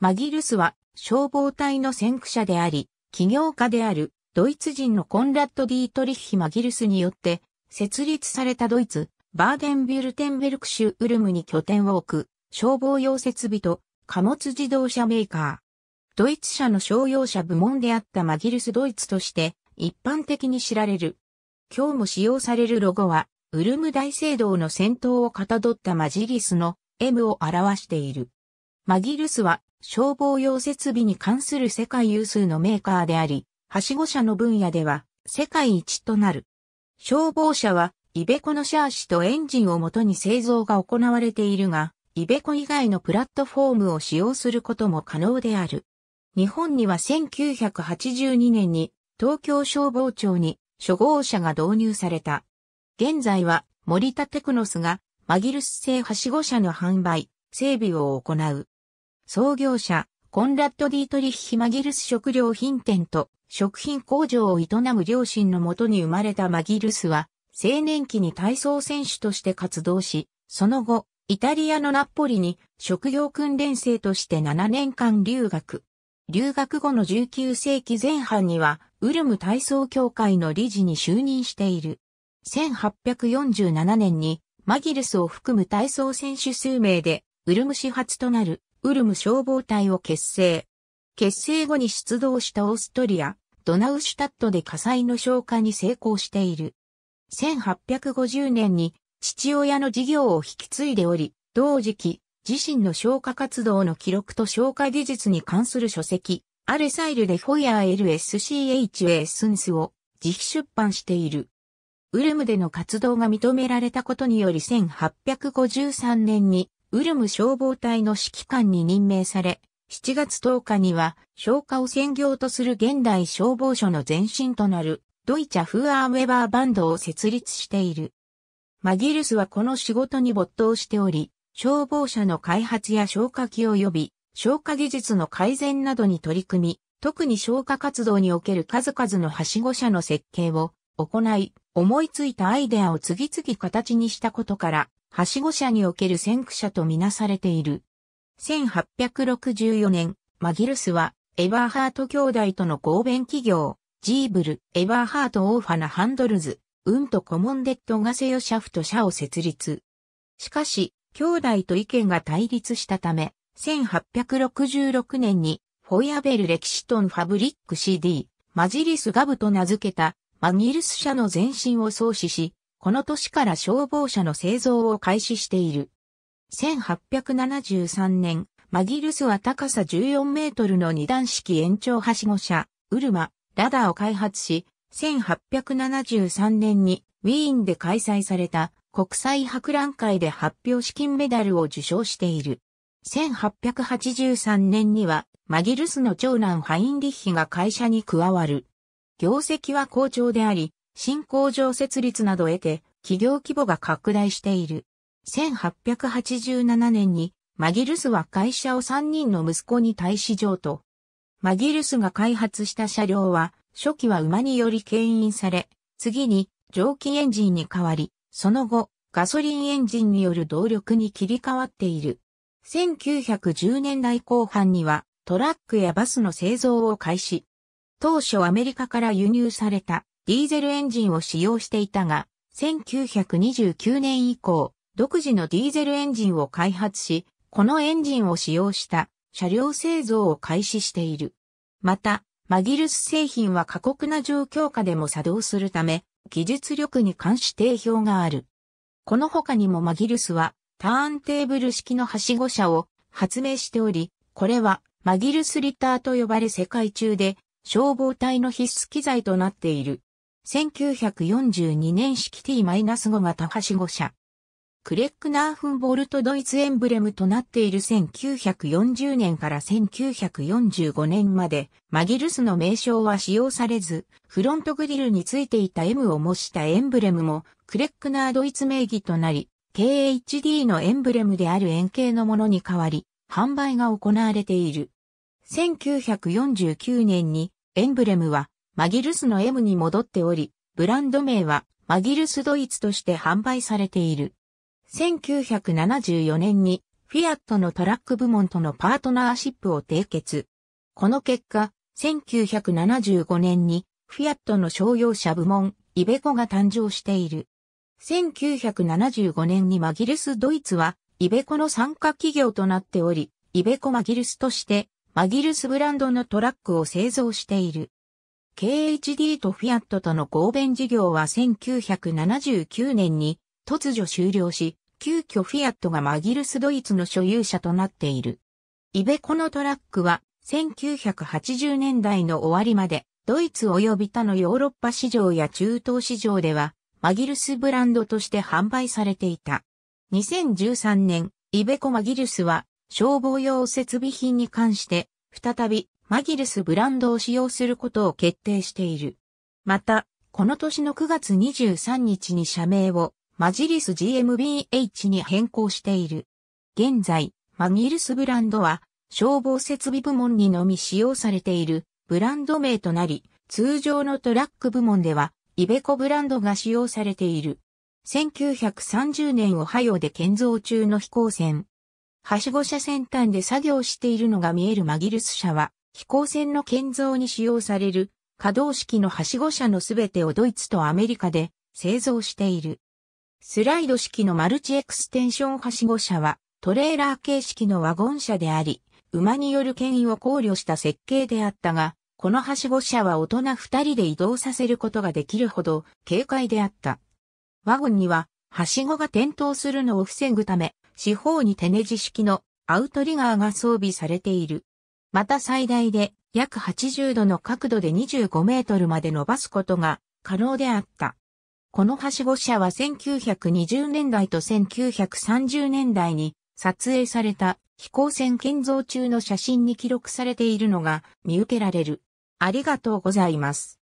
マギルスは消防隊の先駆者であり、起業家であるドイツ人のコンラッド・ディートリッヒ・マギルスによって設立されたドイツ、バーデンビュルテンベルク州ウルムに拠点を置く消防用設備と貨物自動車メーカー。ドイツ社の商用車部門であったマギルスドイツとして一般的に知られる。今日も使用されるロゴは、ウルム大聖堂の先頭をかたどったマジリスの M を表している。マギルスは消防用設備に関する世界有数のメーカーであり、はしご車の分野では世界一となる。消防車は、イベコのシャーシとエンジンをもとに製造が行われているが、イベコ以外のプラットフォームを使用することも可能である。日本には1982年に東京消防庁に初号車が導入された。現在は森田テクノスがマギルス製はしご車の販売、整備を行う。創業者、コンラッド・ディートリッヒ・マギルス食料品店と食品工場を営む両親のもとに生まれたマギルスは、青年期に体操選手として活動し、その後、イタリアのナッポリに職業訓練生として7年間留学。留学後の19世紀前半には、ウルム体操協会の理事に就任している。1847年に、マギルスを含む体操選手数名で、ウルム始発となるウルム消防隊を結成。結成後に出動したオーストリア、ドナウシュタットで火災の消火に成功している。1850年に父親の事業を引き継いでおり、同時期、自身の消火活動の記録と消火技術に関する書籍、アレサイルでフォイアー LSCH エッスンスを自費出版している。ウルムでの活動が認められたことにより1853年にウルム消防隊の指揮官に任命され、7月10日には消火を専業とする現代消防署の前身となるドイチャ・フーアーウェバーバンドを設立している。マギルスはこの仕事に没頭しており、消防車の開発や消火器及び消火技術の改善などに取り組み、特に消火活動における数々のはしご車の設計を行い、思いついたアイデアを次々形にしたことから、はしご車における先駆者とみなされている。1864年、マギルスは、エバーハート兄弟との合弁企業、ジーブル、エバーハート・オーファナ・ハンドルズ、ウンとコモンデッド・ガセヨ・シャフト社を設立。しかし、兄弟と意見が対立したため、1866年に、フォイアベル・レキシトン・ファブリック CD、マジリス・ガブと名付けた、マギルス社の前身を創始し、この年から消防車の製造を開始している。1873年、マギルスは高さ14メートルの二段式延長はしご車、ウルマ、ラダーを開発し、1873年にウィーンで開催された国際博覧会で発表資金メダルを受賞している。1883年にはマギルスの長男ハインリッヒが会社に加わる。業績は好調であり、新工場設立などを得て、企業規模が拡大している。1887年に、マギルスは会社を3人の息子に対し譲渡。マギルスが開発した車両は、初期は馬により牽引され、次に蒸気エンジンに変わり、その後、ガソリンエンジンによる動力に切り替わっている。1910年代後半にはトラックやバスの製造を開始。当初アメリカから輸入されたディーゼルエンジンを使用していたが、1929年以降、独自のディーゼルエンジンを開発し、このエンジンを使用した車両製造を開始している。また、マギルス製品は過酷な状況下でも作動するため、技術力に関し定評がある。この他にもマギルスは、ターンテーブル式のはしご車を発明しており、これはマギルスリターと呼ばれ世界中で消防隊の必須機材となっている。1942年式 T-5 型はしご車。クレックナーフンボルトドイツエンブレムとなっている1940年から1945年まで、マギルスの名称は使用されず、フロントグリルについていた M を模したエンブレムも、クレックナードイツ名義となり、KHD のエンブレムである円形のものに変わり、販売が行われている。1949年に、エンブレムは、マギルスの M に戻っており、ブランド名はマギルスドイツとして販売されている。1974年にフィアットのトラック部門とのパートナーシップを締結。この結果、1975年にフィアットの商用車部門イベコが誕生している。1975年にマギルスドイツはイベコの参加企業となっており、イベコマギルスとしてマギルスブランドのトラックを製造している。KHD とフィアットとの合弁事業は1979年に突如終了し、急遽フィアットがマギルスドイツの所有者となっている。イベコのトラックは1980年代の終わりまでドイツ及び他のヨーロッパ市場や中東市場ではマギルスブランドとして販売されていた。2013年、イベコマギルスは消防用設備品に関して再びマギルスブランドを使用することを決定している。また、この年の9月23日に社名をマジリス GmbH に変更している。現在、マギルスブランドは消防設備部門にのみ使用されているブランド名となり、通常のトラック部門ではイベコブランドが使用されている。1930年オハイオで建造中の飛行船。はしご車先端で作業しているのが見えるマギルス社は、飛行船の建造に使用される可動式のはしご車のすべてをドイツとアメリカで製造している。スライド式のマルチエクステンションはしご車はトレーラー形式のワゴン車であり、馬による牽引を考慮した設計であったが、このはしご車は大人二人で移動させることができるほど軽快であった。ワゴンには、はしごが転倒するのを防ぐため、四方に手ネジ式のアウトリガーが装備されている。また最大で約80度の角度で25メートルまで伸ばすことが可能であった。このはしご車は1920年代と1930年代に撮影された飛行船建造中の写真に記録されているのが見受けられる。ありがとうございます。